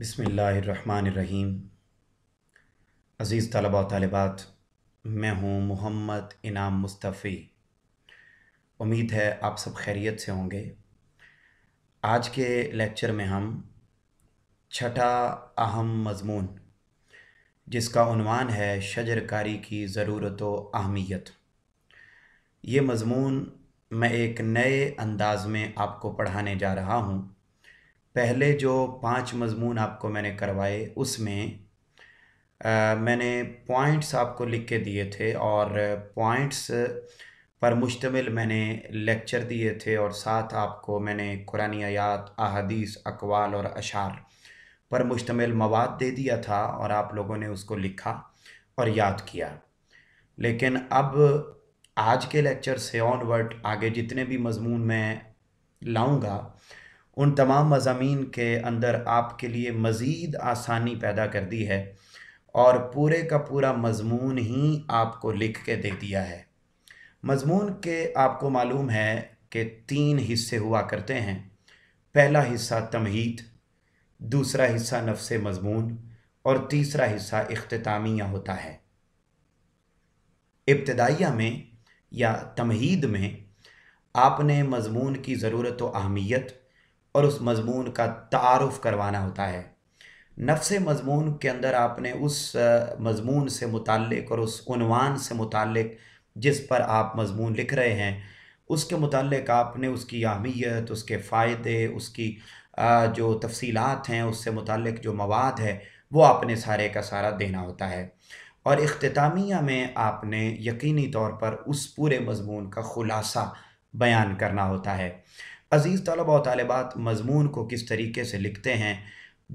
बसमीम अज़ीज़ तलबा तलबात मैं हूँ मोहम्मद इनाम मुस्तफ़ी उम्मीद है आप सब खैरियत से होंगे आज के लेक्चर में हम छठा अहम मजमून जिसका उनवान है शजरकारी की ज़रूरत अहमियत ये मजमून मैं एक नए अंदाज़ में आपको पढ़ाने जा रहा हूँ पहले जो पांच मजमून आपको मैंने करवाए उसमें मैंने पॉइंट्स आपको लिख के दिए थे और पॉइंट्स पर मुश्तमिल मैंने लेक्चर दिए थे और साथ आपको मैंने कुरानी आयात अहदीस अकवाल और अशार पर मुश्तमिल मवाद दे दिया था और आप लोगों ने उसको लिखा और याद किया लेकिन अब आज के लेक्चर से ऑनवर्ड आगे जितने भी मजमून मैं लाऊंगा उन तमाम मजामी के अंदर आपके लिए मज़ीद आसानी पैदा कर दी है और पूरे का पूरा मजमून ही आपको लिख के दे दिया है मजमून के आपको मालूम है कि तीन हिस्से हुआ करते हैं पहला हिस्सा तमहीद दूसरा हिस्सा नफ्स मजमून और तीसरा हिस्सा अख्तामिया होता है इब्तदाइया में या तमहीद में आपने मजमून की ज़रूरत व अहमियत और उस मजमून का तारफ़ करवाना होता है नफ्स मजमून के अंदर आपने उस मजमून से मुतक़ और उस उनवान से मुतक़ जिस पर आप मजमून लिख रहे हैं उसके मतलब आपने उसकी अहमियत उसके फ़ायदे उसकी जो तफसीत हैं उससे मुतक़ जो मवाद है वो आपने सारे का सारा देना होता है और अख्तामिया में आपने यकीनी तौर पर उस पूरे मजमून का ख़ुलासा बयान करना होता है अज़ीज़ तलबा तलबात मज़मून को किस तरीके से लिखते हैं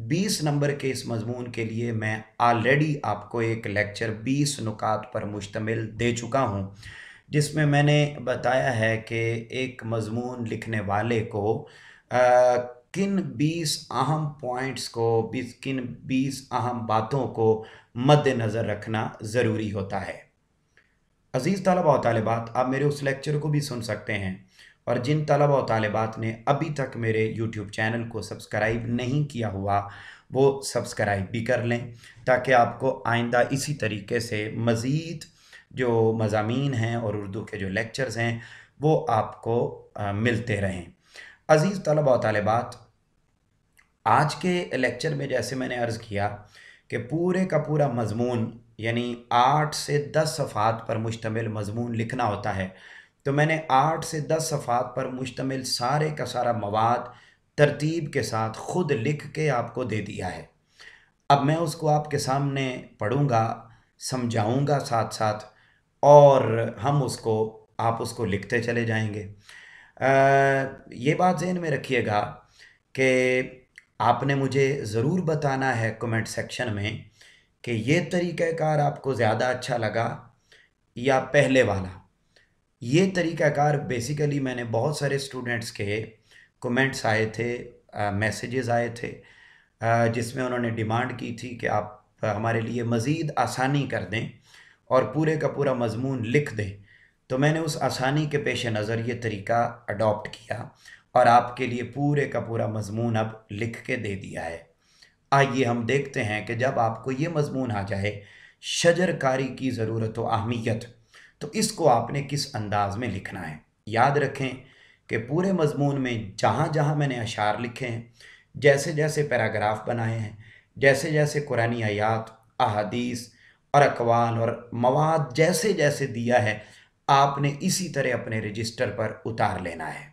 बीस नंबर के इस मजमून के लिए मैं ऑलरेडी आपको एक लेक्चर बीस नुकात पर मुश्तमिल दे चुका हूँ जिसमें मैंने बताया है कि एक मजमून लिखने वाले को आ, किन बीस अहम पॉइंट्स को बीस किन बीस अहम बातों को मद्दनज़र रखना ज़रूरी होता है अज़ीज़ तलबा तलबात आप मेरे उस लेक्चर को भी सुन सकते हैं और जिन तलब और तालबात ने अभी तक मेरे यूट्यूब चैनल को सब्सक्राइब नहीं किया हुआ वो सब्सक्राइब भी कर लें ताकि आपको आइंदा इसी तरीके से मज़ीद जो मजामी हैं और उर्दू के जो लेक्चर्स हैं वो आपको आ, मिलते रहें अज़ीज़ तलबा और तालबात आज के लेक्चर में जैसे मैंने अर्ज़ किया कि पूरे का पूरा मजमून यानी आठ से दस सफ़ात पर मुश्तमिल मजमून लिखना होता है तो मैंने आठ से दस सफ़ात पर मुश्तमिल सारे का सारा मवाद तरतीब के साथ ख़ुद लिख के आपको दे दिया है अब मैं उसको आपके सामने पढ़ूँगा समझाऊँगा साथ साथ और हम उसको आप उसको लिखते चले जाएंगे आ, ये बात जहन में रखिएगा कि आपने मुझे ज़रूर बताना है कमेंट सेक्शन में कि ये तरीक़ार आपको ज़्यादा अच्छा लगा या पहले वाला ये तरीक़ाकार बेसिकली मैंने बहुत सारे स्टूडेंट्स के कमेंट्स आए थे मैसेजेस आए थे जिसमें उन्होंने डिमांड की थी कि आप हमारे लिए मज़ीद आसानी कर दें और पूरे का पूरा मजमून लिख दें तो मैंने उस आसानी के पेश नज़र ये तरीका अडॉप्ट किया और आपके लिए पूरे का पूरा मजमून अब लिख के दे दिया है आइए हम देखते हैं कि जब आपको ये मजमून आ जाए शजरकारी की ज़रूरत व अहमियत तो इसको आपने किस अंदाज में लिखना है याद रखें कि पूरे मजमून में जहाँ जहाँ मैंने अशार लिखे हैं जैसे जैसे पैराग्राफ बनाए हैं जैसे जैसे कुरानी आयात अहादीस और अकवाल और मवाद जैसे जैसे दिया है आपने इसी तरह अपने रजिस्टर पर उतार लेना है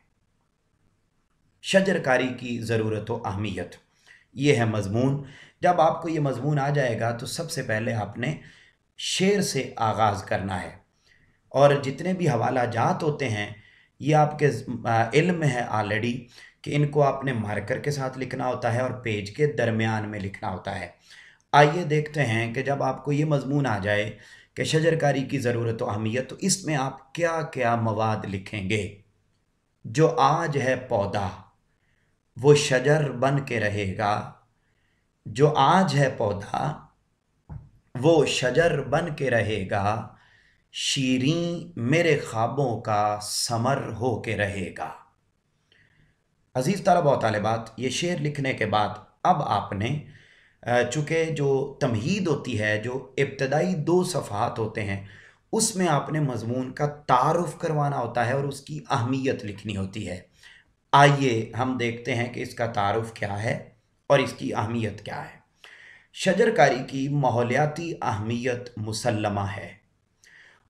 शजरकारी की ज़रूरत व अहमियत ये है मजमून जब आपको ये मजमून आ जाएगा तो सबसे पहले आपने शेर से आगाज़ करना है और जितने भी हवाला जात होते हैं ये आपके इल्म है ऑलरेडी कि इनको आपने मार्कर के साथ लिखना होता है और पेज के दरमियान में लिखना होता है आइए देखते हैं कि जब आपको ये मजमून आ जाए कि शजरकारी की ज़रूरत अहमियत तो इसमें आप क्या क्या मवाद लिखेंगे जो आज है पौधा वो शजर बन के रहेगा जो आज है पौधा वो शजर बन के रहेगा शीरी मेरे ख्वाबों का समर हो के रहेगा अज़ीज़ और तलबात ये शेर लिखने के बाद अब आपने चूँकि जो तमहीद होती है जो इब्तदाई दो सफ़ात होते हैं उसमें आपने मजमून का तारफ़ करवाना होता है और उसकी अहमियत लिखनी होती है आइए हम देखते हैं कि इसका तारफ़ क्या है और इसकी अहमियत क्या है शजरकारी की माहौलियाती अहमियत मुसलमा है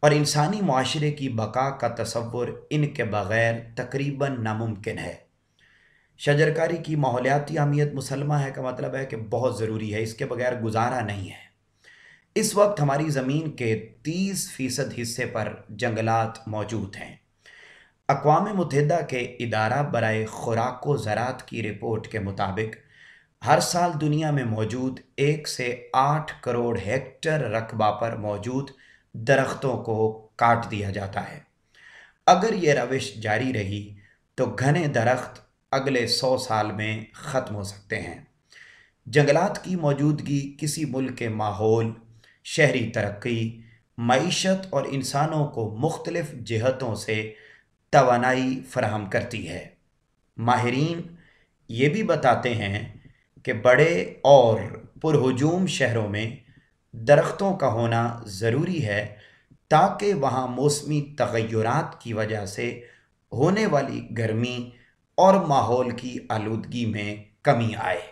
और इंसानी माशरे की बका का तस्वुर इनके बग़ैर तकरीबन नामुमकिन है शजरकारी की माहौलियाती अहमियत मुसलमा है का मतलब है कि बहुत ज़रूरी है इसके बगैर गुजारा नहीं है इस वक्त हमारी ज़मीन के 30 फ़ीसद हिस्से पर जंगलात मौजूद हैं अकवा मुतहदा के इदारा बरए खुराक व ज़रात की रिपोर्ट के मुताबिक हर साल दुनिया में मौजूद एक से आठ करोड़ हेक्टर रकबा पर मौजूद दरख्तों को काट दिया जाता है अगर ये रविश जारी रही तो घने दरख्त अगले सौ साल में ख़त्म हो सकते हैं जंगलात की मौजूदगी किसी मुल्क के माहौल शहरी तरक्की मीशत और इंसानों को मुख्तलफ़ जहतों से तोानाई फराहम करती है माहरीन ये भी बताते हैं कि बड़े और पुरहजूम शहरों में दरख्तों का होना ज़रूरी है ताकि वहाँ मौसमी तगैरत की वजह से होने वाली गर्मी और माहौल की आलूगी में कमी आए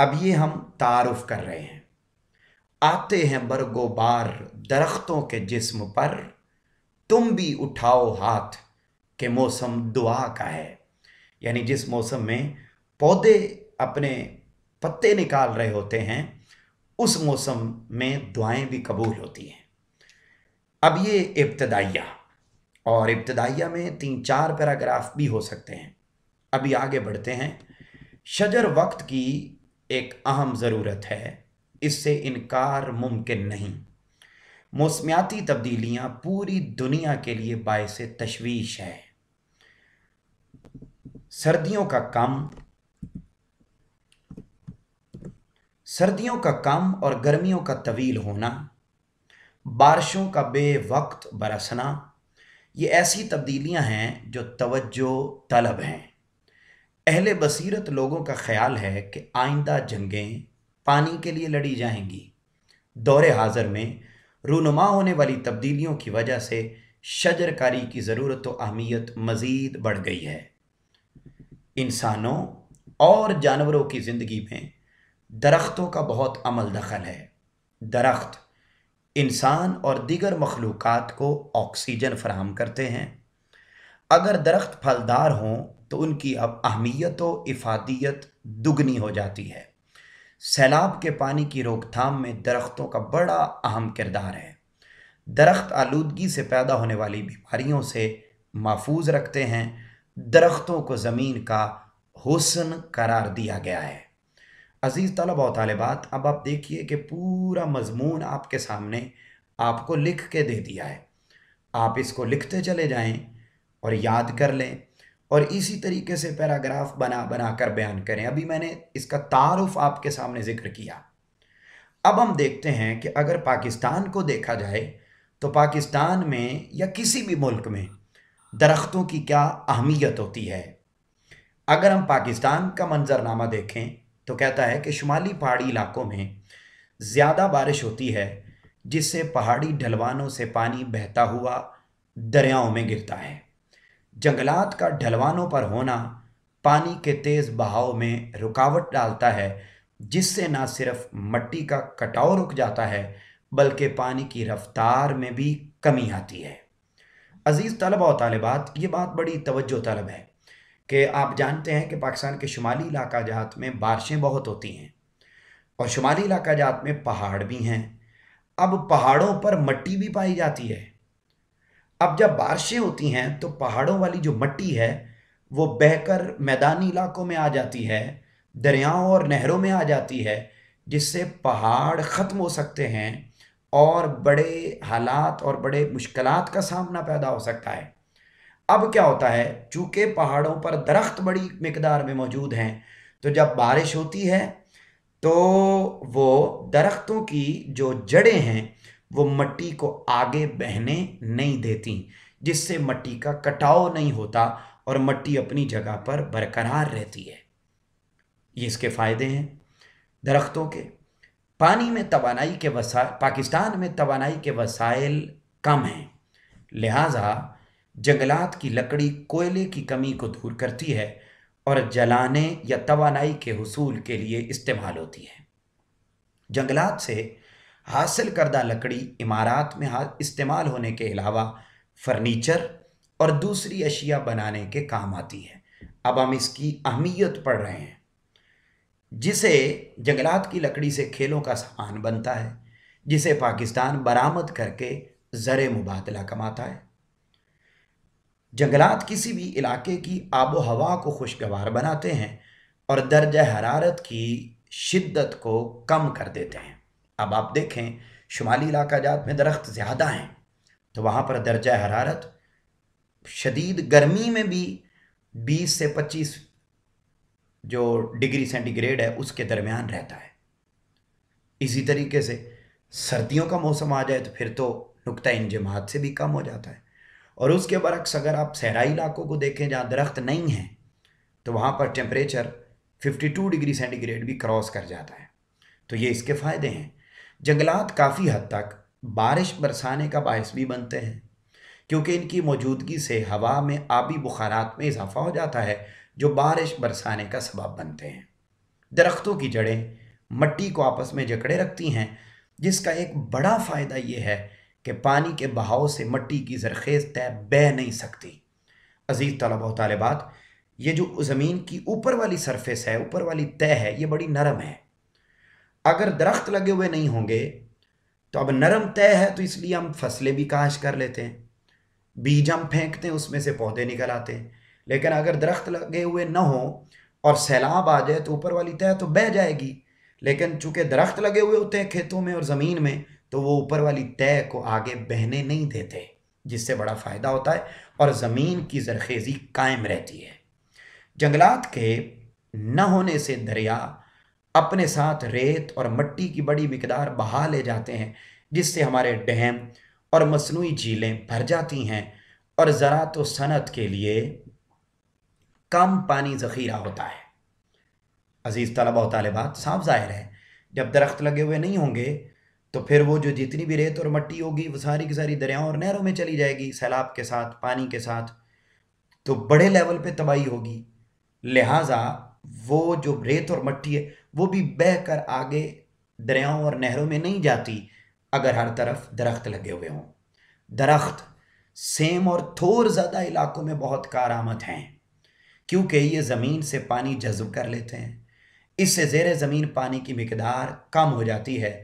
अब ये हम तारफ़ कर रहे हैं आते हैं बरगोबार दरख्तों के जिस्म पर तुम भी उठाओ हाथ के मौसम दुआ का है यानी जिस मौसम में पौधे अपने पत्ते निकाल रहे होते हैं उस मौसम में दुआएं भी कबूल होती हैं अब ये इब्तदाइया और इब्तदाइया में तीन चार पैराग्राफ भी हो सकते हैं अभी आगे बढ़ते हैं शजर वक्त की एक अहम ज़रूरत है इससे इनकार मुमकिन नहीं मौसमियाती तब्दीलियाँ पूरी दुनिया के लिए बायस तशवीश है सर्दियों का कम सर्दियों का कम और गर्मियों का तवील होना बारिशों का बेवक्त बरसना ये ऐसी तब्दीलियां हैं जो तवज्जो तलब हैं अहले बसीरत लोगों का ख्याल है कि आइंदा जंगें पानी के लिए लड़ी जाएंगी दौरे हाज़र में रूनुमा होने वाली तब्दीलियों की वजह से शजरकारी की ज़रूरत व अहमियत मज़ीद बढ़ गई है इंसानों और जानवरों की ज़िंदगी में दरख्तों का बहुत अमल दखल है दरख्त इंसान और दीगर मखलूक़ को ऑक्सीजन फराहम करते हैं अगर दरख्त फलदार हों तो उनकी अब अहमियत व दुगनी हो जाती है सैलाब के पानी की रोकथाम में दरख्तों का बड़ा अहम किरदार है दरख्त आलूदगी से पैदा होने वाली बीमारियों से महफूज रखते हैं दरख्तों को ज़मीन का हुसन करार दिया गया है अज़ीज़ और तालबात अब आप देखिए कि पूरा मजमून आपके सामने आपको लिख के दे दिया है आप इसको लिखते चले जाएं और याद कर लें और इसी तरीके से पैराग्राफ बना बना कर बयान करें अभी मैंने इसका तारफ़ आपके सामने ज़िक्र किया अब हम देखते हैं कि अगर पाकिस्तान को देखा जाए तो पाकिस्तान में या किसी भी मुल्क में दरख्तों की क्या अहमियत होती है अगर हम पाकिस्तान का मंजरनामा देखें तो कहता है कि शुमाली पहाड़ी इलाकों में ज़्यादा बारिश होती है जिससे पहाड़ी ढलवानों से पानी बहता हुआ दरियाओं में गिरता है जंगलात का ढलवानों पर होना पानी के तेज़ बहाव में रुकावट डालता है जिससे ना सिर्फ मट्टी का कटाव रुक जाता है बल्कि पानी की रफ्तार में भी कमी आती है अज़ीज़ तलबा व तालबात ये बात बड़ी तवज्जो तलब है कि आप जानते हैं कि पाकिस्तान के शुमाली इलाका जात में बारिशें बहुत होती हैं और शुमाली इलाका जात में पहाड़ भी हैं अब पहाड़ों पर मट्टी भी पाई जाती है अब जब बारिशें होती हैं तो पहाड़ों वाली जो मट्टी है वो बहकर मैदानी इलाकों में आ जाती है दरियाओं और नहरों में आ जाती है जिससे पहाड़ ख़त्म हो सकते हैं और बड़े हालात और बड़े मुश्किलात का सामना पैदा हो सकता है अब क्या होता है चूँकि पहाड़ों पर दरख्त बड़ी मकदार में मौजूद हैं तो जब बारिश होती है तो वो दरख्तों की जो जड़ें हैं वो मट्टी को आगे बहने नहीं देती जिससे मट्टी का कटाव नहीं होता और मट्टी अपनी जगह पर बरकरार रहती है ये इसके फ़ायदे हैं दरख्तों के पानी में तोानाई के वसा पाकिस्तान में तोानाई के वसाइल कम हैं लिहाजा जंगलात की लकड़ी कोयले की कमी को दूर करती है और जलाने या तोानाई के हसूल के लिए इस्तेमाल होती है जंगलात से हासिल करदा लकड़ी इमारत में इस्तेमाल होने के अलावा फर्नीचर और दूसरी अशिया बनाने के काम आती है अब हम इसकी अहमियत पढ़ रहे हैं जिसे जंगलात की लकड़ी से खेलों का सामान बनता है जिसे पाकिस्तान बरामद करके ज़र मुबादला कमाता है जंगलात किसी भी इलाके की आबो हवा को खुशगवार बनाते हैं और दर्ज हरारत की शिद्दत को कम कर देते हैं अब आप देखें शुमाली इलाका जात में दरख्त ज़्यादा हैं तो वहाँ पर दर्ज हरारत शदीद गर्मी में भी 20 से 25 जो डिग्री सेंटीग्रेड है उसके दरमियान रहता है इसी तरीके से सर्दियों का मौसम आ जाए तो फिर तो नुकता इंजमात से भी कम हो जाता है और उसके बरक्स अगर आप सहराई इलाकों को देखें जहाँ दरख्त नहीं हैं तो वहाँ पर टेम्परेचर 52 डिग्री सेंटीग्रेड भी क्रॉस कर जाता है तो ये इसके फ़ायदे हैं जंगलात काफ़ी हद तक बारिश बरसाने का बायस भी बनते हैं क्योंकि इनकी मौजूदगी से हवा में आबी बुखारात में इजाफा हो जाता है जो बारिश बरसाने का सबब बनते हैं दरख्तों की जड़ें मट्टी को आपस में जकड़े रखती हैं जिसका एक बड़ा फ़ायदा ये है कि पानी के बहाव से मट्टी की जरखेज़ तय बह नहीं सकती अज़ीज़ तलबा तलबात ये जो ज़मीन की ऊपर वाली सरफेस है ऊपर वाली तय है ये बड़ी नरम है अगर दरख्त लगे हुए नहीं होंगे तो अब नरम तय है तो इसलिए हम फसलें भी काश कर लेते हैं बीज हम फेंकते हैं उसमें से पौधे निकल आते हैं लेकिन अगर दरख्त लगे हुए न हो और सैलाब आ जाए तो ऊपर वाली तय तो बह जाएगी लेकिन चूंकि दरख्त लगे हुए होते हैं खेतों में और ज़मीन में तो वो ऊपर वाली तय को आगे बहने नहीं देते जिससे बड़ा फ़ायदा होता है और ज़मीन की जरखेज़ी कायम रहती है जंगलात के न होने से दरिया अपने साथ रेत और मट्टी की बड़ी मकदार बहा ले जाते हैं जिससे हमारे डैम और मसनू झीलें भर जाती हैं और ज़रात तो सनत के लिए कम पानी ज़ख़ीरा होता है अज़ीज़ तलबा तलबात साफ ज़ाहिर है जब दरख्त लगे हुए नहीं होंगे तो फिर वो जो जितनी भी रेत और मट्टी होगी वो सारी की सारी दरियाओं और नहरों में चली जाएगी सैलाब के साथ पानी के साथ तो बड़े लेवल पे तबाही होगी लिहाजा वो जो रेत और मट्टी है वो भी बह कर आगे दरियाओं और नहरों में नहीं जाती अगर हर तरफ दरख्त लगे हुए हों दरख्त सेम और थोर ज़्यादा इलाकों में बहुत कारामद हैं क्योंकि ये ज़मीन से पानी जज्ब कर लेते हैं इससे ज़ेर ज़मीन पानी की मकदार कम हो जाती है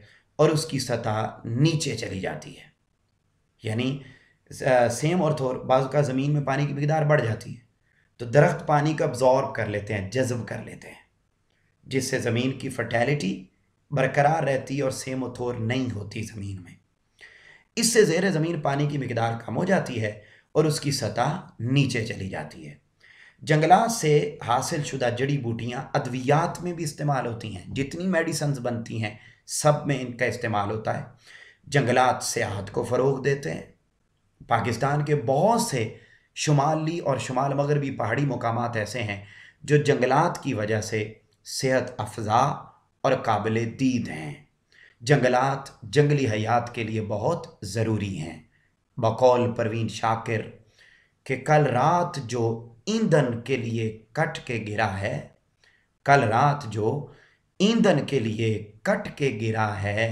और उसकी सतह नीचे चली जाती है यानी सेम और थोर बाज़ का ज़मीन में पानी की मकदार बढ़ जाती है तो दरख्त पानी का अब्ज़ॉर्ब कर लेते हैं जज्ब कर लेते हैं जिससे ज़मीन की फर्टेलिटी बरकरार रहती और सेम और थोर नहीं होती ज़मीन में इससे ज़ेर ज़मीन पानी की मकदार कम हो जाती है और उसकी सतह नीचे चली जाती है जंगलात से हासिल शुदा जड़ी बूटियाँ अद्वियात में भी इस्तेमाल होती हैं जितनी मेडिसन्स बनती हैं सब में इनका इस्तेमाल होता है जंगलात सियाहत को फ़रोग देते हैं पाकिस्तान के बहुत से शुमाली और शुमाल मगरबी पहाड़ी मकाम ऐसे हैं जो जंगलात की वजह से सेहत अफजा और काबिल दीद हैं जंगलात जंगली हयात के लिए बहुत ज़रूरी हैं बकौल परवीन शाकिर के कल रात जो ईंधन के लिए कट के गिरा है कल रात जो ईंधन के लिए कट के गिरा है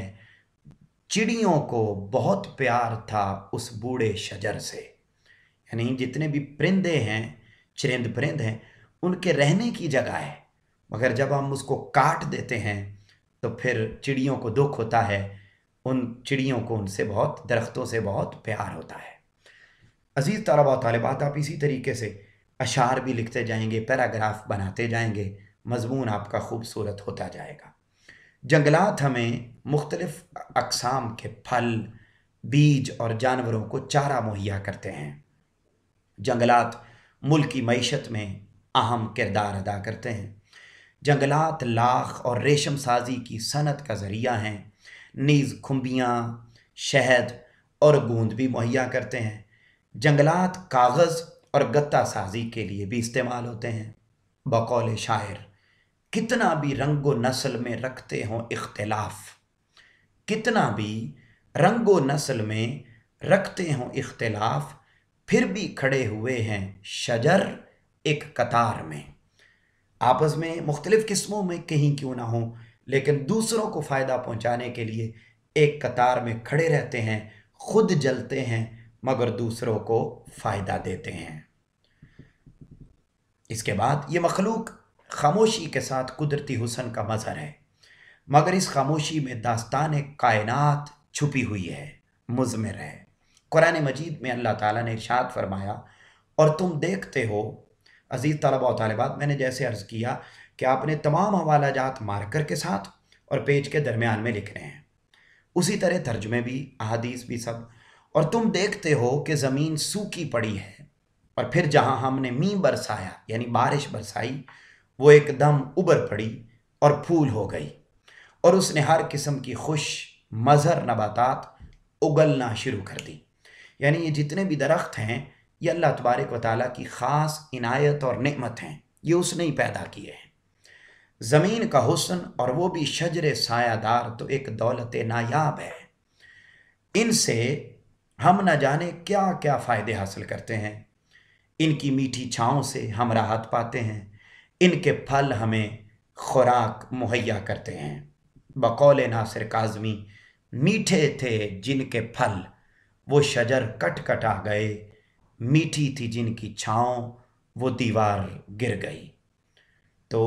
चिड़ियों को बहुत प्यार था उस बूढ़े शजर से यानी जितने भी परिंदे हैं चिरिंद परिंद हैं उनके रहने की जगह है मगर जब हम उसको काट देते हैं तो फिर चिड़ियों को दुख होता है उन चिड़ियों को उनसे बहुत दरख्तों से बहुत प्यार होता है अज़ीज़ तलबा तलबात आप इसी तरीके से अशार भी लिखते जाएंगे पैराग्राफ बनाते जाएंगे मजमून आपका खूबसूरत होता जाएगा जंगलात हमें मुख्तलफ़ अकसाम के फल बीज और जानवरों को चारा मुहैया करते हैं जंगलात मुल्क की मीशत में अहम किरदार अदा करते हैं जंगलात लाख और रेशम साजी की सनत का ज़रिया हैं नीज़ खुम्बियाँ शहद और गूंद भी मुहैया करते हैं जंगलात कागज़ और गत्ता साजी के लिए भी इस्तेमाल होते हैं बकौल शायर कितना भी रंगो नस्ल में रखते हों इख्तलाफ कितना भी रंगो नस्ल में रखते हों इख्तलाफ फिर भी खड़े हुए हैं शजर एक कतार में आपस में मुख्तलिफ़ किस्मों में कहीं क्यों ना हो लेकिन दूसरों को फ़ायदा पहुंचाने के लिए एक कतार में खड़े रहते हैं खुद जलते हैं मगर दूसरों को फ़ायदा देते हैं इसके बाद ये मखलूक खामोशी के साथ कुदरती हुसन का मज़हर है मगर इस खामोशी में दास्तान कायनात छुपी हुई है मुजमर है कुरान मजीद में अल्लाह ताला ने इरशाद फरमाया और तुम देखते हो अज़ीज़ तलबा तलबात मैंने जैसे अर्ज़ किया कि आपने तमाम हवाला जात मार्कर के साथ और पेज के दरमियान में लिख रहे हैं उसी तरह तर्जमे भी अहदीस भी सब और तुम देखते हो कि ज़मीन सूखी पड़ी है और फिर जहाँ हमने मी बरसाया यानी बारिश बरसाई वो एकदम उबर पड़ी और फूल हो गई और उसने हर किस्म की खुश मज़र नबातात उगलना शुरू कर दी यानी ये जितने भी दरख्त हैं ये अल्लाह तबारक व ताली की ख़ास इनायत और नमत हैं ये उसने ही पैदा किए हैं ज़मीन का हुसन और वो भी शजर सायादार तो एक दौलत नायाब है इनसे हम न जाने क्या क्या फ़ायदे हासिल करते हैं इनकी मीठी छाँव से हम राहत पाते हैं इनके फल हमें खुराक मुहैया करते हैं बकौल नासिर काजमी मीठे थे जिनके फल वो शजर कट कट आ गए मीठी थी जिनकी छाँव वो दीवार गिर गई तो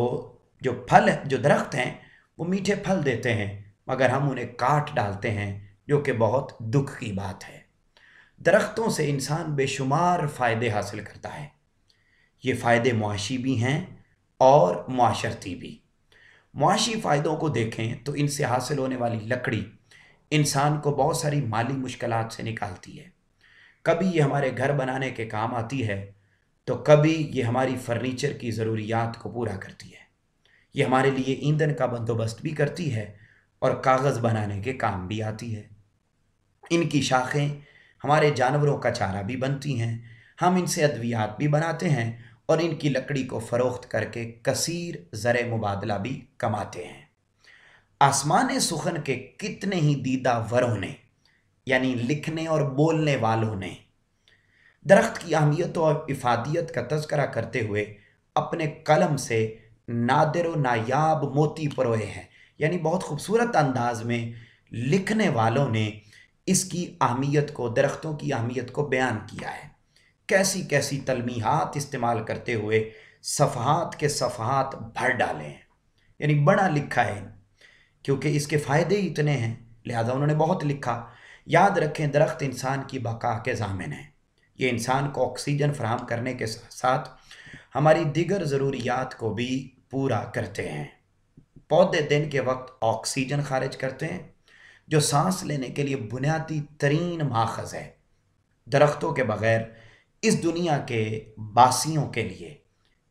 जो फल जो दरख्त हैं वो मीठे फल देते हैं मगर हम उन्हें काट डालते हैं जो कि बहुत दुख की बात है दरख्तों से इंसान बेशुमार फ़ायदे हासिल करता है ये फ़ायदे मुआशी भी हैं और माशरती भी मुआशी फ़ायदों को देखें तो इनसे हासिल होने वाली लकड़ी इंसान को बहुत सारी माली मुश्किल से निकालती है कभी ये हमारे घर बनाने के काम आती है तो कभी ये हमारी फ़र्नीचर की ज़रूरियात को पूरा करती है ये हमारे लिए ईंधन का बंदोबस्त भी करती है और कागज़ बनाने के काम भी आती है इनकी शाखें हमारे जानवरों का चारा भी बनती हैं हम इनसे अद्वियात भी बनाते हैं और इनकी लकड़ी को फ़रोख्त करके कसीर ज़र मुबादला भी कमाते हैं आसमान सुखन के कितने ही दीदा वरों ने यानी लिखने और बोलने वालों ने दरख्त की अहमियत और इफादियत का तस्करा करते हुए अपने कलम से नादिर नायाब मोती परोए हैं यानी बहुत खूबसूरत अंदाज में लिखने वालों ने इसकी अहमियत को दरख्तों की अहमियत को बयान किया है कैसी कैसी तलमीहत इस्तेमाल करते हुए सफ़हात के सफ़हात भर डाले हैं यानी बड़ा लिखा है क्योंकि इसके फ़ायदे ही इतने हैं लिहाजा उन्होंने बहुत लिखा याद रखें दरख्त इंसान की बका के जामिन है ये इंसान को ऑक्सीजन फ्राहम करने के साथ साथ हमारी दिगर ज़रूरियात को भी पूरा करते हैं पौधे दिन के वक्त ऑक्सीजन खारिज करते हैं जो सांस लेने के लिए बुनियादी तरीन माखज है दरख्तों के बगैर इस दुनिया के बासियों के लिए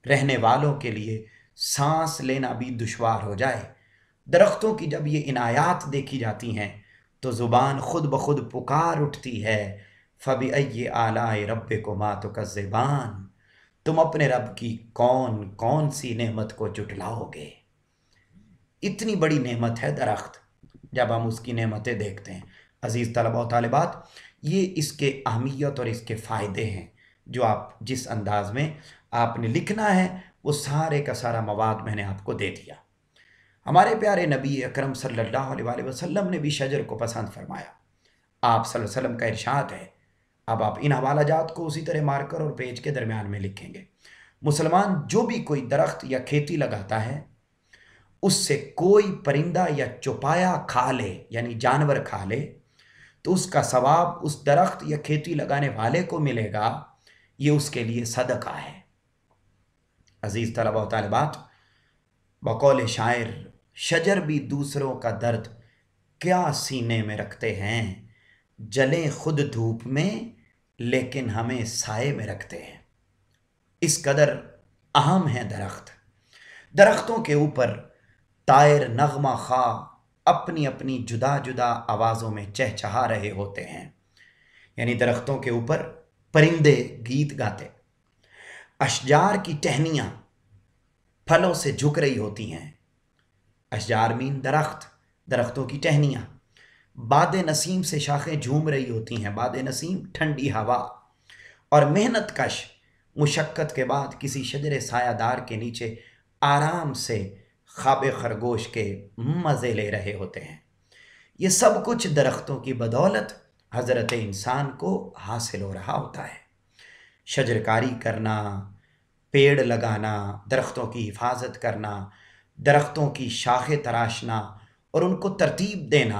रहने वालों के लिए सांस लेना भी दुशवार हो जाए दरख्तों की जब ये इनायात देखी जाती हैं तो ज़ुबान खुद ब खुद पुकार उठती है फ़बी अय आलाए रब को मातो का ज़बान तुम अपने रब की कौन कौन सी नेमत को जुटलाओगे इतनी बड़ी नेमत है दरख्त जब हम उसकी नेमतें देखते हैं अज़ीज़ तलबा तलबात ये इसके अहमियत और इसके फ़ायदे हैं जो आप जिस अंदाज में आपने लिखना है वो सारे का सारा मवाद मैंने आपको दे दिया हमारे प्यारे नबी अकरम सल्लल्लाहु अलैहि वसल्लम ने भी शजर को पसंद फरमाया आप वसल्लम का इरशाद है अब आप इन हवाला जात को उसी तरह मार्कर और पेज के दरमियान में लिखेंगे मुसलमान जो भी कोई दरख्त या खेती लगाता है उससे कोई परिंदा या चौपाया खा ले यानी जानवर खा ले तो उसका सवाब उस दरख्त या खेती लगाने वाले को मिलेगा ये उसके लिए सदका है अज़ीज़ तलबा तलबात बकौल शायर शजर भी दूसरों का दर्द क्या सीने में रखते हैं जले खुद धूप में लेकिन हमें साय में रखते हैं इस कदर अहम है दरख्त दरख्तों के ऊपर तायर नगमा खा अपनी अपनी जुदा जुदा आवाज़ों में चहचहा रहे होते हैं यानी दरख्तों के ऊपर परिंदे गीत गाते अशजार की टहनियाँ फलों से झुक रही होती हैं अशजार मीन दरख्त दरख्तों की टहनियाँ बाद नसीम से शाखें झूम रही होती हैं बाद नसीम ठंडी हवा और मेहनत कश मुशक्क़त के बाद किसी शजर सायादार के नीचे आराम से खाब खरगोश के मज़े ले रहे होते हैं ये सब कुछ दरख्तों की बदौलत हज़रत इंसान को हासिल हो रहा होता है शजरकारी करना पेड़ लगाना दरख्तों की हिफाजत करना दरख्तों की शाखें तराशना और उनको तरतीब देना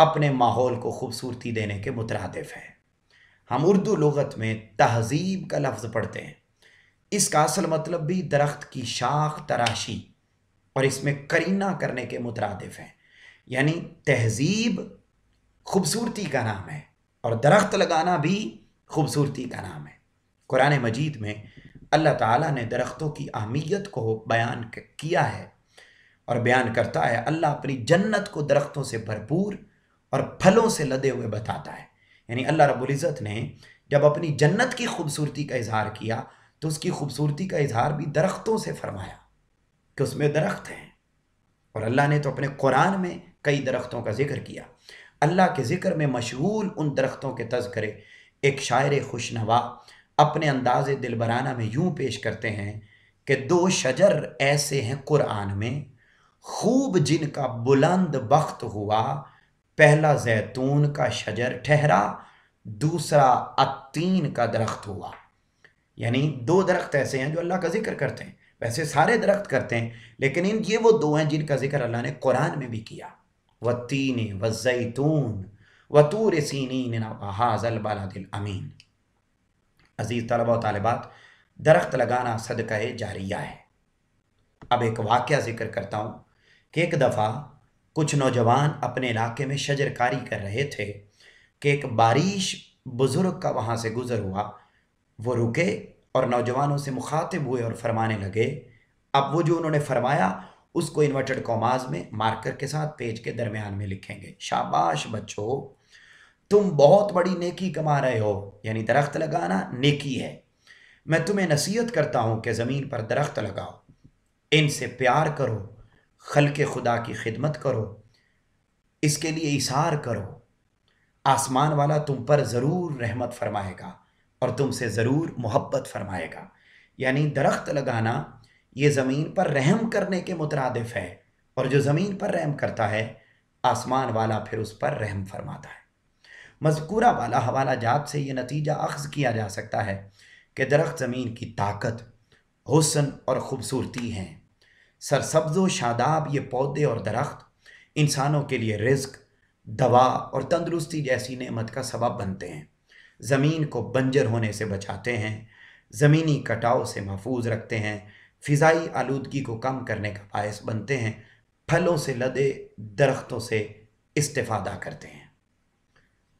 अपने माहौल को खूबसूरती देने के मुतरदफ़ है हम उर्दू लगत में तहज़ीब का लफ्ज़ पढ़ते हैं इसका असल मतलब भी दरख्त की शाख तराशी और इसमें करीना करने के मुतरदफ़ हैं यानी तहज़ीब खूबसूरती का नाम है और दरख्त लगाना भी खूबसूरती का नाम है कुरान मजीद में अल्लाह ताला ने दरख्तों की अहमियत को बयान किया है और बयान करता है अल्लाह अपनी जन्नत को दरख्तों से भरपूर और फलों से लदे हुए बताता है यानी अल्लाह रबुल्ज़त ने जब अपनी जन्नत की खूबसूरती का इजहार किया तो उसकी खूबसूरती का इजहार भी दरख्तों से फरमाया कि उसमें दरख्त हैं और अल्लाह ने तो अपने कुरान में कई दरख्तों का जिक्र किया अल्लाह के ज़िक्र में मशगूल उन दरख्तों के तस्करे एक शायर खुशनवा अपने अंदाज दिलबराना में यूँ पेश करते हैं कि दो शजर ऐसे हैं कुरान में खूब जिनका बुलंद वक्त हुआ पहला जैतून का शजर ठहरा दूसरा अतीन का दरख्त हुआ यानी दो दरख्त ऐसे हैं जो अल्लाह का जिक्र करते हैं वैसे सारे दरख्त करते हैं लेकिन इन ये वो दो हैं जिनका जिक्र अल्लाह ने कुरान में भी किया व तीन व जैतून व तूर सीनिन हाजल बलादिल अमीन अज़ीज़ तलबा तलबात दरख्त लगाना सदका जारिया है अब एक वाक़ ज़िक्र करता हूँ कि एक दफ़ा कुछ नौजवान अपने इलाके में शजरकारी कर रहे थे कि एक बारिश बुज़ुर्ग का वहाँ से गुज़र हुआ वो रुके और नौजवानों से मुखातिब हुए और फरमाने लगे अब वो जो उन्होंने फरमाया उसको इन्वर्टेड कॉमास में मार्कर के साथ पेज के दरमियान में लिखेंगे शाबाश बच्चो तुम बहुत बड़ी नेकी कमा रहे हो यानी दरख्त लगाना नेकी है मैं तुम्हें नसीहत करता हूँ कि ज़मीन पर दरख्त लगाओ इनसे प्यार करो खल के खुदा की खिदमत करो इसके लिए इशार करो आसमान वाला तुम पर ज़रूर रहमत फरमाएगा और तुमसे ज़रूर मोहब्बत फरमाएगा यानी दरख्त लगाना ये ज़मीन पर रहम करने के मुतरदफ़ है और जो ज़मीन पर रहम करता है आसमान वाला फिर उस पर रहम फरमाता है मजकूरा वाला हवाला जात से ये नतीजा अख्ज़ किया जा सकता है कि दरख्त ज़मीन की ताकत हुसन और ख़ूबसूरती हैं सरसब्जो शादाब ये पौधे और दरख्त इंसानों के लिए रिज्क दवा और तंदरुस्ती जैसी नमत का सबब बनते हैं ज़मीन को बंजर होने से बचाते हैं ज़मीनी कटाव से महफूज रखते हैं फ़िज़ाई आलूदगी को कम करने का बायस बनते हैं फलों से लदे दरख्तों से इस्तेफादा करते हैं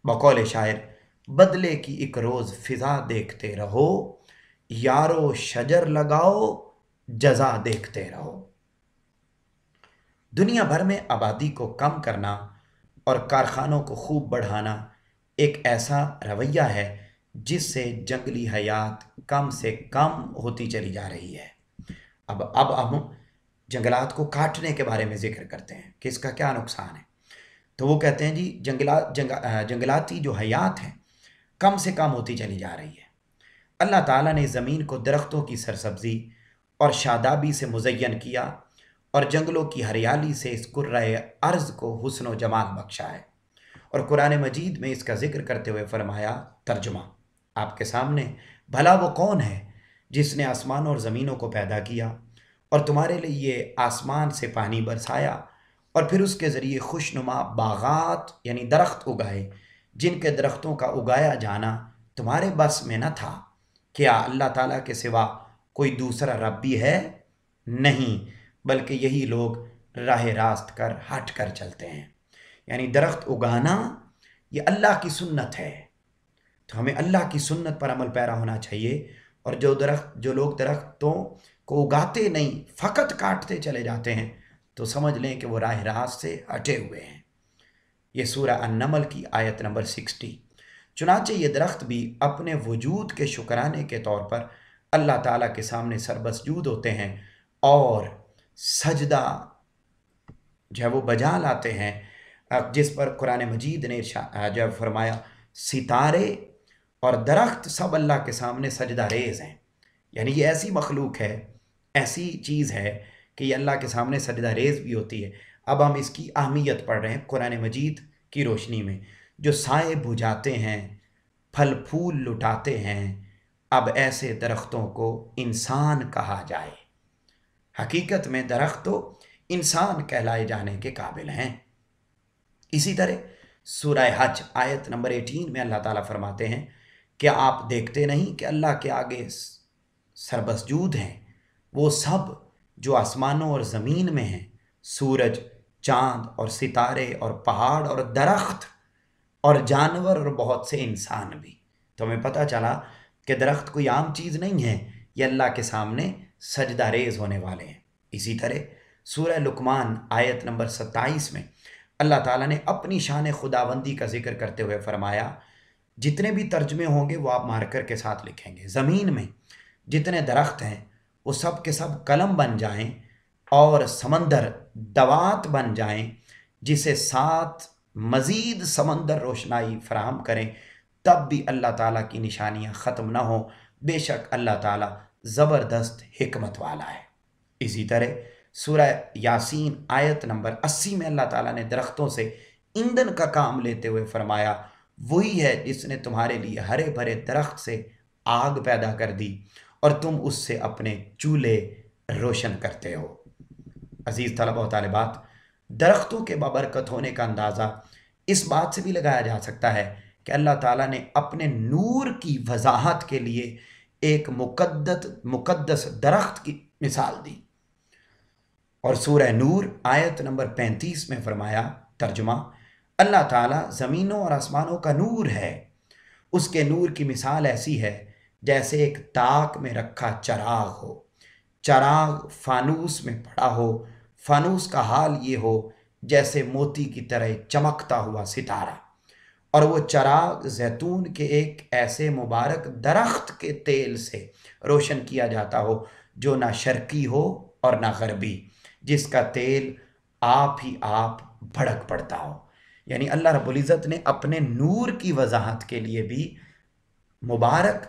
बकौल शायर बदले की एक रोज़ फ़िज़ा देखते रहो यारो शजर लगाओ जजा देखते रहो दुनिया भर में आबादी को कम करना और कारखानों को खूब बढ़ाना एक ऐसा रवैया है जिससे जंगली हयात कम से कम होती चली जा रही है अब अब हम जंगलात को काटने के बारे में जिक्र करते हैं कि इसका क्या नुकसान है तो वो कहते हैं जी जंगला जंग, जंगलाती जो हयात हैं कम से कम होती चली जा रही है अल्लाह ताला ने ज़मीन को दरख्तों की सरसब्जी और शादाबी से मुजैन किया और जंगलों की हरियाली से इस कुर्र अर्ज़ को हुसन जमाल बख्शा है और कुरान मजीद में इसका जिक्र करते हुए फरमाया तर्जुमा आपके सामने भला वो कौन है जिसने आसमान और ज़मीनों को पैदा किया और तुम्हारे लिए आसमान से पानी बरसाया और फिर उसके ज़रिए खुशनुमा बागात यानी दरख्त उगाए जिनके दरख्तों का उगाया जाना तुम्हारे बस में न था क्या अल्लाह ताला के सिवा कोई दूसरा रब भी है नहीं बल्कि यही लोग राह रास्त कर हट कर चलते हैं यानी दरख्त उगाना ये अल्लाह की सुन्नत है तो हमें अल्लाह की सुन्नत पर अमल पैरा होना चाहिए और जो दरख्त जो लोग दरख्तों को उगाते नहीं फ़कत काटते चले जाते हैं तो समझ लें कि वो राह रास से हटे हुए हैं ये सूरा अनमल की आयत नंबर सिक्सटी चुनाचे ये दरख्त भी अपने वजूद के शुक्राने के तौर पर अल्लाह ताला के सामने सरबसजूद होते हैं और सजदा जो है वो बजा लाते हैं जिस पर कुरान मजीद ने जो फरमाया सितारे और दरख्त सब अल्लाह के सामने सजदा रेज हैं यानी ये ऐसी मखलूक है ऐसी चीज़ है कि ये अल्लाह के सामने सजदा रेज भी होती है अब हम इसकी अहमियत पढ़ रहे हैं कुरान मजीद की रोशनी में जो साए बुझाते हैं फल फूल लुटाते हैं अब ऐसे दरख्तों को इंसान कहा जाए हकीकत में दरख्त तो इंसान कहलाए जाने के काबिल हैं इसी तरह सूरह हज आयत नंबर एटीन में अल्लाह ताला फरमाते हैं क्या आप देखते नहीं कि अल्लाह के आगे सरबसजूद हैं वो सब जो आसमानों और ज़मीन में हैं सूरज चांद और सितारे और पहाड़ और दरख्त और जानवर और बहुत से इंसान भी तो हमें पता चला कि दरख्त कोई आम चीज़ नहीं है ये अल्लाह के सामने सजदा रेज होने वाले हैं इसी तरह सूरह लुकमान आयत नंबर सत्ताईस में अल्लाह ताला ने अपनी शान खुदाबंदी का जिक्र करते हुए फरमाया जितने भी तर्जमे होंगे वो आप मार्कर के साथ लिखेंगे ज़मीन में जितने दरख्त हैं वो सब के सब कलम बन जाएं और समंदर दवात बन जाएं जिसे साथ मज़ीद समंदर रोशनाई फ्राहम करें तब भी अल्लाह ताला की निशानियाँ ख़त्म ना हो बेशक अल्लाह ताला ज़बरदस्त हमत वाला है इसी तरह सूरह यासीन आयत नंबर अस्सी में अल्लाह ताला ने दरख्तों से ईंधन का काम लेते हुए फरमाया वही है जिसने तुम्हारे लिए हरे भरे दरख्त से आग पैदा कर दी और तुम उससे अपने चूल्हे रोशन करते हो अजीज़ तलब तलबात दरख्तों के बाबरकत होने का अंदाज़ा इस बात से भी लगाया जा सकता है कि अल्लाह ताला ने अपने नूर की वजाहत के लिए एक मुकद्दत मुकद्दस दरख्त की मिसाल दी और सूरह नूर आयत नंबर पैंतीस में फरमाया तर्जमा अल्लाह ताला ज़मीनों और आसमानों का नूर है उसके नूर की मिसाल ऐसी है जैसे एक ताक में रखा चराग हो चराग फानूस में पड़ा हो फानूस का हाल ये हो जैसे मोती की तरह चमकता हुआ सितारा और वो चराग जैतून के एक ऐसे मुबारक दरख्त के तेल से रोशन किया जाता हो जो ना शर्की हो और ना गरबी जिसका तेल आप ही आप भड़क पड़ता हो यानी अल्लाह रब्ज़त ने अपने नूर की वजाहत के लिए भी मुबारक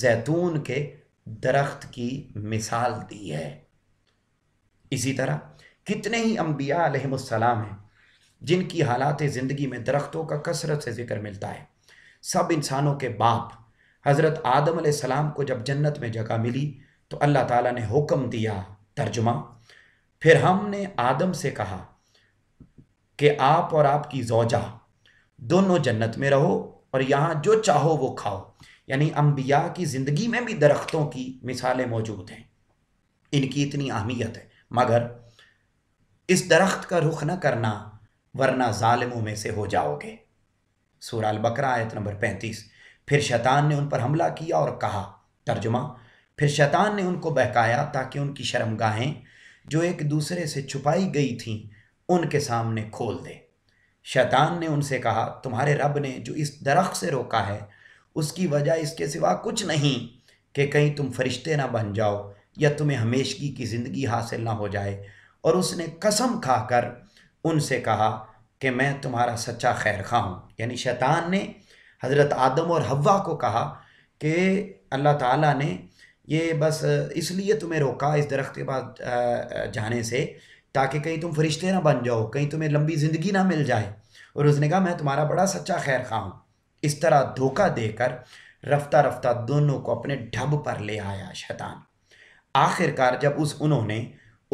जैतून के दरख्त की मिसाल दी है इसी तरह कितने ही अम्बिया अलहसलाम हैं जिनकी हालात ज़िंदगी में दरख्तों का कसरत से ज़िक्र मिलता है सब इंसानों के बाप हज़रत आदम सलाम को जब जन्नत में जगह मिली तो अल्लाह ताला ने हुक्म दिया तर्जुमा फिर हमने आदम से कहा कि आप और आपकी जौजा दोनों जन्नत में रहो और यहाँ जो चाहो वो खाओ यानी अम्बिया की ज़िंदगी में भी दरख्तों की मिसालें मौजूद हैं इनकी इतनी अहमियत है मगर इस दरख्त का रुख न करना वरना ालमों में से हो जाओगे सूराल बकरा आयत नंबर पैंतीस फिर शैतान ने उन पर हमला किया और कहा तर्जुमा फिर शैतान ने उनको बहकाया ताकि उनकी शर्मगाहें जो एक दूसरे से छुपाई गई थीं उनके सामने खोल दे शैतान ने उनसे कहा तुम्हारे रब ने जो इस दरख्त से रोका है उसकी वजह इसके सिवा कुछ नहीं कि कहीं तुम फरिश्ते ना बन जाओ या तुम्हें हमेशगी की ज़िंदगी हासिल ना हो जाए और उसने कसम खाकर उनसे कहा कि मैं तुम्हारा सच्चा खैर खा हूँ यानी शैतान ने हज़रत आदम और हवा को कहा कि अल्लाह ताला ने ये बस इसलिए तुम्हें रोका इस दरख्त के पास जाने से ताकि कहीं तुम फरिश्ते ना बन जाओ कहीं तुम्हें लंबी ज़िंदगी ना मिल जाए और उसने कहा मैं तुम्हारा बड़ा सच्चा खैर खा हूँ इस तरह धोखा देकर रफ्ता रफ्ता दोनों को अपने ढब पर ले आया शैतान आखिरकार जब उस उन्होंने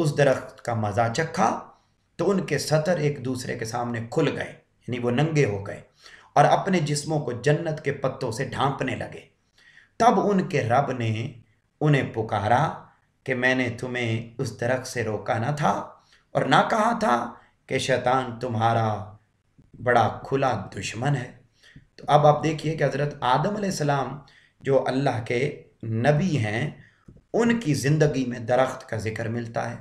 उस दरख्त का मज़ा चखा तो उनके सतर एक दूसरे के सामने खुल गए यानी वो नंगे हो गए और अपने जिस्मों को जन्नत के पत्तों से ढांपने लगे तब उनके रब ने उन्हें पुकारा कि मैंने तुम्हें उस दरख्त से रोका ना था और ना कहा था कि शैतान तुम्हारा बड़ा खुला दुश्मन है तो अब आप देखिए कि हज़रत आदम सलाम जो अल्लाह के नबी हैं उनकी ज़िंदगी में दरख्त का ज़िक्र मिलता है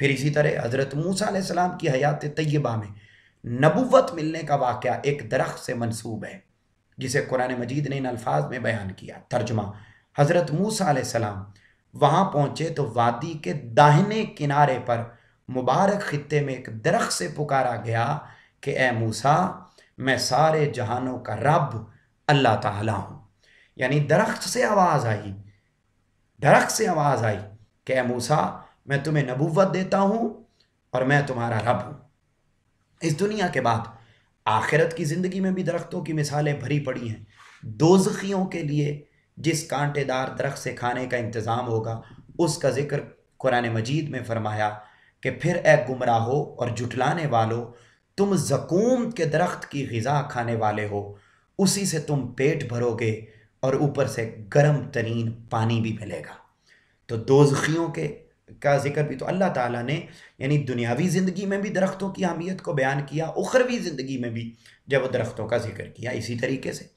फिर इसी तरह हज़रत मूसा सलाम की हयात तय्यबा में नबूवत मिलने का वाक़ एक दरख्त से मनसूब है जिसे कुरान मजीद ने इन अल्फाज में बयान किया तर्जमा हज़रत मूसा सलाम वहाँ पहुँचे तो वादी के दाहिने किनारे पर मुबारक ख़त्े में एक दरख्त से पुकारा गया कि ए मूसा मैं सारे जहानों का रब अल्लाह ताला हूँ यानी दरख्त से आवाज़ आई दरख्त से आवाज़ आई कि ए मूसा मैं तुम्हें नबूवत देता हूँ और मैं तुम्हारा रब हूँ इस दुनिया के बाद आखिरत की ज़िंदगी में भी दरख्तों की मिसालें भरी पड़ी हैं दोजखियों के लिए जिस कांटेदार दरख्त से खाने का इंतज़ाम होगा उसका ज़िक्र कुरान मजीद में फ़रमाया कि फिर ए गुमराहो और जुटलाने वालों तुम जकूम के दरख्त की गज़ा खाने वाले हो उसी से तुम पेट भरोगे और ऊपर से गर्म तरीन पानी भी मिलेगा तो दोजखियों के का जिक्र भी तो अल्लाह ताला ने यानी दुनियावी ज़िंदगी में भी दरख्तों की अहमियत को बयान किया उखरवी ज़िंदगी में भी जब दरख्तों का जिक्र किया इसी तरीके से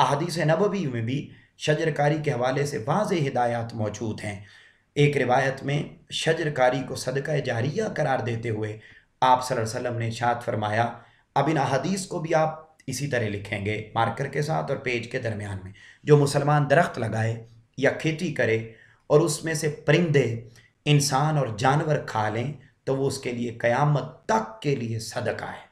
अहदीस नबवी में भी शजरकारी के हवाले से वाज हिदायत मौजूद हैं एक रिवायत में शजरकारी को सदका जारिया करार देते हुए आप सल्लम ने शाद फरमाया अब इन अहादीस को भी आप इसी तरह लिखेंगे मार्कर के साथ और पेज के दरमियान में जो मुसलमान दरख्त लगाए या खेती करे और उसमें से परिंदे इंसान और जानवर खा लें तो वो उसके लिए क़यामत तक के लिए सदका है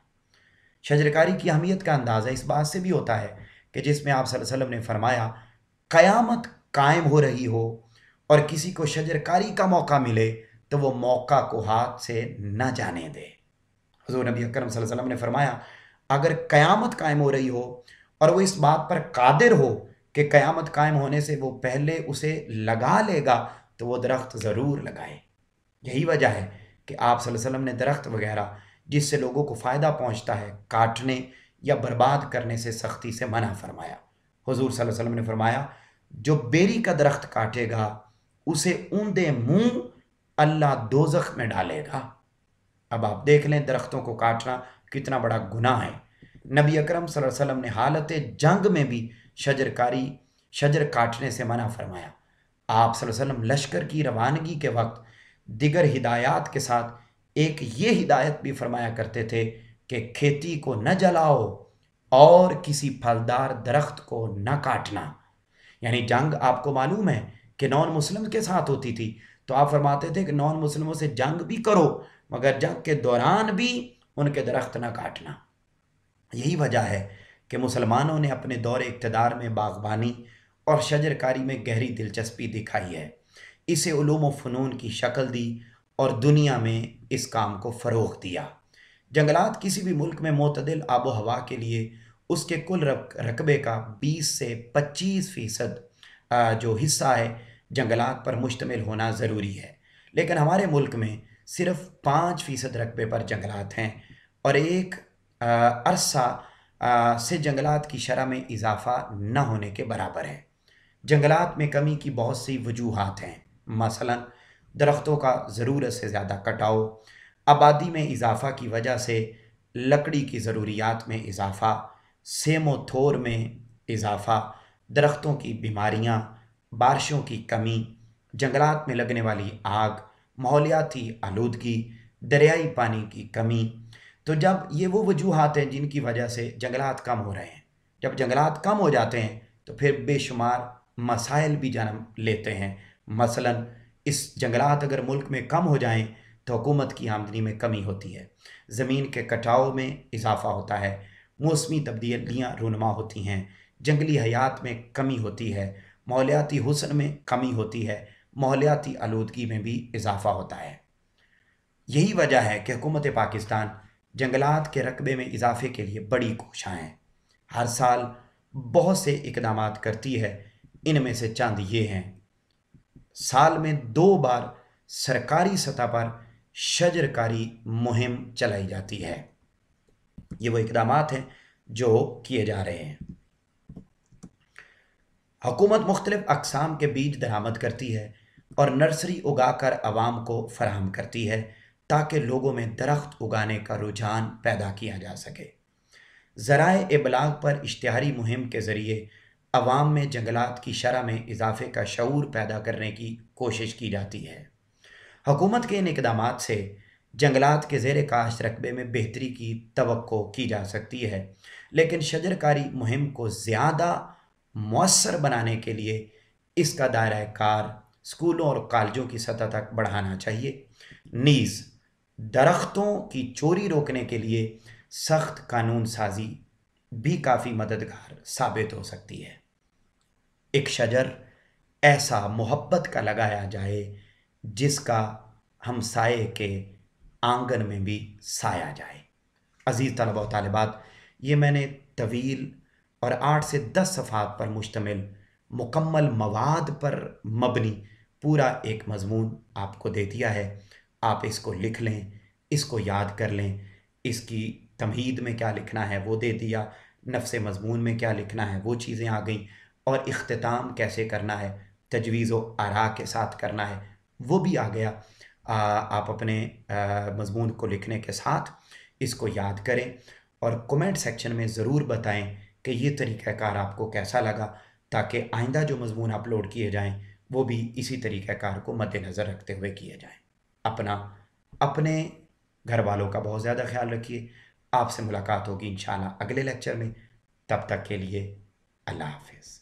शजरकारी की अहमियत का अंदाज़ा इस बात से भी होता है कि जिसमें आप सल्लम ने फरमाया क़यामत कायम हो रही हो और किसी को शजरकारी का मौका मिले तो वो मौका को हाथ से ना जाने दे हजूर नबी अक्रम वसल्लम ने फरमाया अगर क़यामत कायम हो रही हो और वो इस बात पर कादिर हो कि क़यामत कायम होने से वो पहले उसे लगा लेगा तो वो दरख्त ज़रूर लगाए यही वजह है कि आप वसल्लम ने दरख्त वगैरह जिससे लोगों को फ़ायदा पहुँचता है काटने या बर्बाद करने से सख्ती से मना फरमाया हजूर वसल्लम ने फरमाया जो बेरी का दरख्त काटेगा उसे ऊंधे मुंह अल्लाह दोजख में डालेगा अब आप देख लें दरख्तों को काटना कितना बड़ा गुनाह है नबी अकरम वसल्लम ने हालत जंग में भी शजरकारी शजर काटने से मना फरमाया आप वसल्लम लश्कर की रवानगी के वक्त दिगर हिदायत के साथ एक ये हिदायत भी फरमाया करते थे कि खेती को न जलाओ और किसी फलदार दरख्त को न काटना यानी जंग आपको मालूम है कि नॉन मुस्लिम के साथ होती थी तो आप फरमाते थे कि नॉन मुस्लिमों से जंग भी करो मगर जंग के दौरान भी उनके दरख्त ना काटना यही वजह है कि मुसलमानों ने अपने दौर इकतदार में बागबानी और शजरकारी में गहरी दिलचस्पी दिखाई है इसे ूम फ़नून की शक्ल दी और दुनिया में इस काम को फ़रोग दिया जंगलात किसी भी मुल्क में मतदल आबो हवा के लिए उसके कुल रकबे का 20 से 25 फ़ीसद जो हिस्सा है जंगलात पर मुश्तमिल होना ज़रूरी है लेकिन हमारे मुल्क में सिर्फ पाँच फ़ीसद रकबे पर जंगलात हैं और एक अरसा से जंगलात की शरह में इजाफ़ा न होने के बराबर है जंगलात में कमी की बहुत सी वजूहत हैं मसला दरख्तों का ज़रूरत से ज़्यादा कटाओ आबादी में इजाफ़ा की वजह से लकड़ी की ज़रूरियात में इजाफ़ा सेमोथोर में इजाफ़ा दरख्तों की बीमारियाँ बारिशों की कमी जंगलात में लगने वाली आग माहौलियाती आलूदगी दरियाई पानी की कमी तो जब ये वो वजूहत हैं जिनकी वजह से जंगलात कम हो रहे हैं जब जंगलात कम हो जाते हैं तो फिर बेशुमार मसाइल भी जन्म लेते हैं मसलन इस जंगलात अगर मुल्क में कम हो जाएं तो हुकूमत की आमदनी में कमी होती है ज़मीन के कटाव में इजाफा होता है मौसमी तब्दीलियाँ रूनमा होती हैं जंगली हयात में कमी होती है मौलियाती हुसन में कमी होती है मौलियाती आलूदगी में भी इजाफा होता है यही वजह है कि हुकूमत पाकिस्तान जंगलात के रकबे में इजाफे के लिए बड़ी कोशाएँ हर साल बहुत से इकदाम करती है इनमें से चंद ये हैं साल में दो बार सरकारी सतह पर शजरकारी मुहिम चलाई जाती है ये वो इकदाम हैं जो किए जा रहे हैं हुकूमत मुख्तलिफ़ अकसाम के बीज दरामद करती है और नर्सरी उगा कर आवाम को फराहम करती है ताकि लोगों में दरख्त उगाने का रुझान पैदा किया जा सके ज़राए इबलाग पर इश्तहारी मुहिम के ज़रिए आवाम में जंगलात की शरह में इजाफे का शूर पैदा करने की कोशिश की जाती है हकूमत के इन इकदाम से जंगलात के जेर काश रकबे में बेहतरी की तो की जा सकती है लेकिन शजरकारी मुहिम को ज़्यादा मौसर बनाने के लिए इसका दायरा कार स्कूलों और कॉलेजों की सतह तक बढ़ाना चाहिए नीज़ दरख्तों की चोरी रोकने के लिए सख्त कानून साजी भी काफ़ी मददगार साबित हो सकती है एक शजर ऐसा मोहब्बत का लगाया जाए जिसका हम साए के आंगन में भी साया जाए अज़ीज़ तलबा तलबात ये मैंने तवील और आठ से दस सफ़ात पर मुश्तमिल मुकम्मल मवाद पर मबनी पूरा एक मजमून आपको दे दिया है आप इसको लिख लें इसको याद कर लें इसकी तमहीद में क्या लिखना है वो दे दिया नफ्स मजमून में क्या लिखना है वो चीज़ें आ गई और अख्ताम कैसे करना है तजवीज़ व आरा के साथ करना है वो भी आ गया आ, आप अपने मजमून को लिखने के साथ इसको याद करें और कमेंट सेक्शन में ज़रूर बताएं कि ये तरीक़ाकार आपको कैसा लगा ताकि आइंदा जो मजमून अपलोड किए जाएँ वो भी इसी तरीक़ाकार को मद्दनज़र रखते हुए किए जाएँ अपना अपने घर वालों का बहुत ज़्यादा ख्याल रखिए आपसे मुलाकात होगी इन अगले लेक्चर में तब तक के लिए अल्लाह हाफिज़